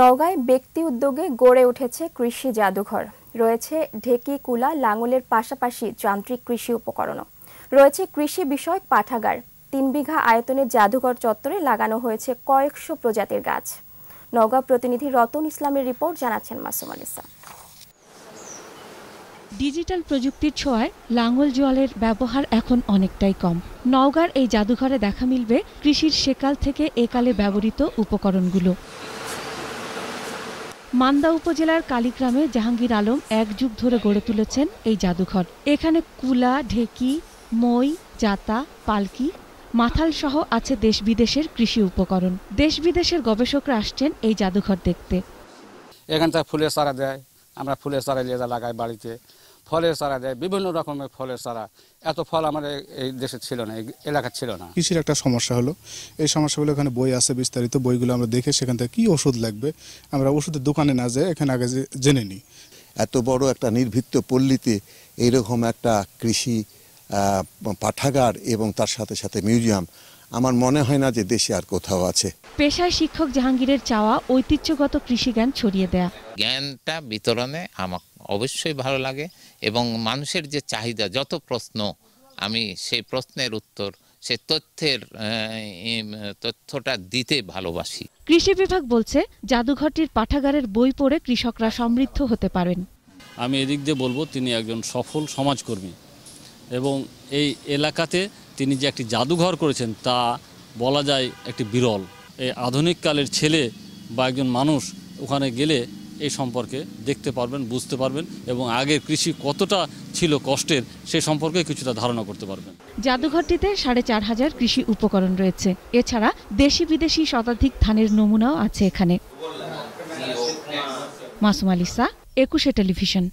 নওগাঁয় ব্যক্তি উদ্যোগে গড়ে উঠেছে কৃষি জাদুঘর রয়েছে ঢেকি কুলা লাঙলের পাশাপাশি যান্ত্রিক কৃষি উপকরণও রয়েছে কৃষি বিষয়ক পাঠাগার তিন বিঘা আয়তনে জাদুঘর চত্বরে লাগানো হয়েছে কয়েকশো প্রজাতির গাছ নওগাঁ প্রতিনিধি রতন ইসলামের রিপোর্ট জানাচ্ছেন মাসুম আলিসা ডিজিটাল প্রযুক্তির ছোঁয়ায় লাঙল জলের ব্যবহার এখন অনেকটাই কম নওগাঁর এই জাদুঘরে দেখা মিলবে কৃষির সেকাল থেকে একালে ব্যবহৃত উপকরণগুলো মান্দা উপজেলার কালীগ্রামে জাহাঙ্গীর আলম এক যুগ ধরে গড়ে তুলেছেন এই জাদুঘর এখানে কুলা ঢেকি মই জাতা পালকি মাথাল সহ আছে দেশ বিদেশের কৃষি উপকরণ দেশ বিদেশের গবেষকরা আসছেন এই জাদুঘর দেখতে এখানটা ফুলের চারা দেয় আমরা ফুলের চারা নিয়ে লাগাই বাড়িতে ফলের চারা দেয় বিভিন্ন রকমের ফলের চারা এত ফল আমাদের এই দেশে ছিল না এই এলাকা ছিল না কৃষির একটা সমস্যা হলো এই সমস্যাগুলো এখানে বই আছে বিস্তারিত বইগুলো আমরা দেখে সেখান থেকে কী ওষুধ লাগবে আমরা ওষুধের দোকানে না যেয়ে এখানে আগে জেনে নিই এত বড় একটা নির্ভৃত্ত পল্লীতে এইরকম একটা কৃষি পাঠাগার এবং তার সাথে সাথে মিউজিয়াম আমার মনে হয় না যে দেশে আর কোথাও আছে পেশায় শিক্ষক জাহাঙ্গীরের চাওয়া ঐতিহ্যগত কৃষিজ্ঞান ছড়িয়ে দেয়া জ্ঞানটা বিতরণে আমার অবশ্যই ভালো লাগে এবং মানুষের যে চাহিদা যত প্রশ্ন আমি সেই প্রশ্নের উত্তর সে তথ্যের তথ্যটা দিতে ভালোবাসি কৃষি বিভাগ বলছে জাদুঘরটির পাঠাগারের বই পড়ে কৃষকরা সমৃদ্ধ হতে পারেন আমি এদিক দিয়ে বলবো তিনি একজন সফল সমাজকর্মী এবং এই এলাকাতে তিনি যে একটি জাদুঘর করেছেন তা বলা যায় একটি বিরল এই আধুনিক কালের ছেলে বা একজন মানুষ ওখানে গেলে এই সম্পর্কে দেখতে পারবেন বুঝতে পারবেন এবং আগের কৃষি কতটা ছিল কষ্টের সে সম্পর্কে কিছুটা ধারণা করতে পারবেন জাদুঘরটিতে সাড়ে চার হাজার কৃষি উপকরণ রয়েছে এছাড়া দেশি বিদেশি শতাধিক ধানের নমুনাও আছে এখানে মাসুম আলিসা একুশে টেলিভিশন